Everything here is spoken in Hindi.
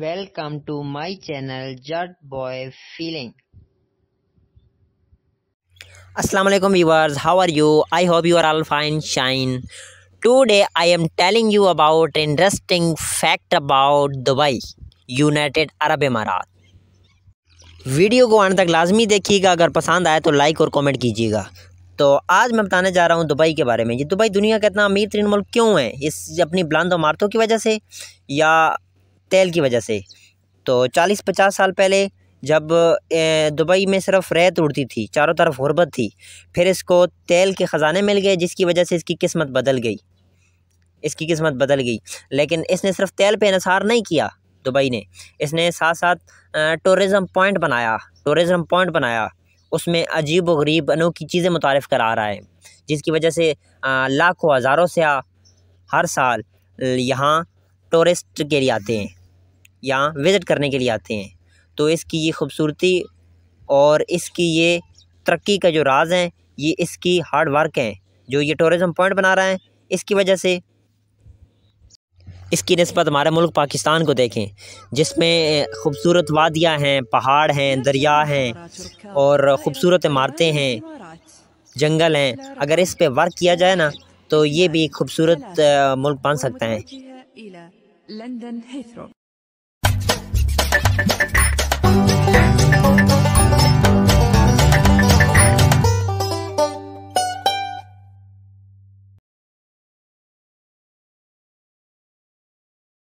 welcome to my channel Jatt boy feeling Aslam viewers how are you I hope you are all fine shine today I am telling you about interesting fact about Dubai United Arab Emirates video को आने तक लाजमी देखिएगा अगर पसंद आए तो लाइक और कॉमेंट कीजिएगा तो आज मैं बताने जा रहा हूँ दुबई के बारे में ये दुबई दुनिया का इतना अमीर तरीन मुल्क क्यों है इस अपनी बुलंद इमारतों की वजह से या तेल की वजह से तो चालीस पचास साल पहले जब दुबई में सिर्फ रेत उड़ती थी चारों तरफ गुरबत थी फिर इसको तेल के ख़जाने मिल गए जिसकी वजह से इसकी किस्मत बदल गई इसकी किस्मत बदल गई लेकिन इसने सिर्फ तेल पे इसार नहीं किया दुबई ने इसने साथ साथ टूरिज़म पॉइंट बनाया टूरिज़म पॉइंट बनाया उसमें अजीब व गरीब अनोखी चीज़ें मुतारफ़ करा रहा है जिसकी वजह से लाखों हज़ारों से हर साल यहाँ टूरिस्ट के लिए आते हैं यहाँ विज़िट करने के लिए आते हैं तो इसकी ये खूबसूरती और इसकी ये तरक्की का जो राज हैं ये इसकी हार्ड वर्क हैं जो ये टूरिज़म पॉइंट बना रहा है इसकी वजह से इसकी नस्बत हमारे मुल्क पाकिस्तान को देखें जिसमें खूबसूरत वादियाँ हैं पहाड़ हैं दरिया हैं और ख़ूबसूरत इमारतें हैं जंगल हैं अगर इस पर वर्क किया जाए ना तो ये भी खूबसूरत मुल्क बन सकता है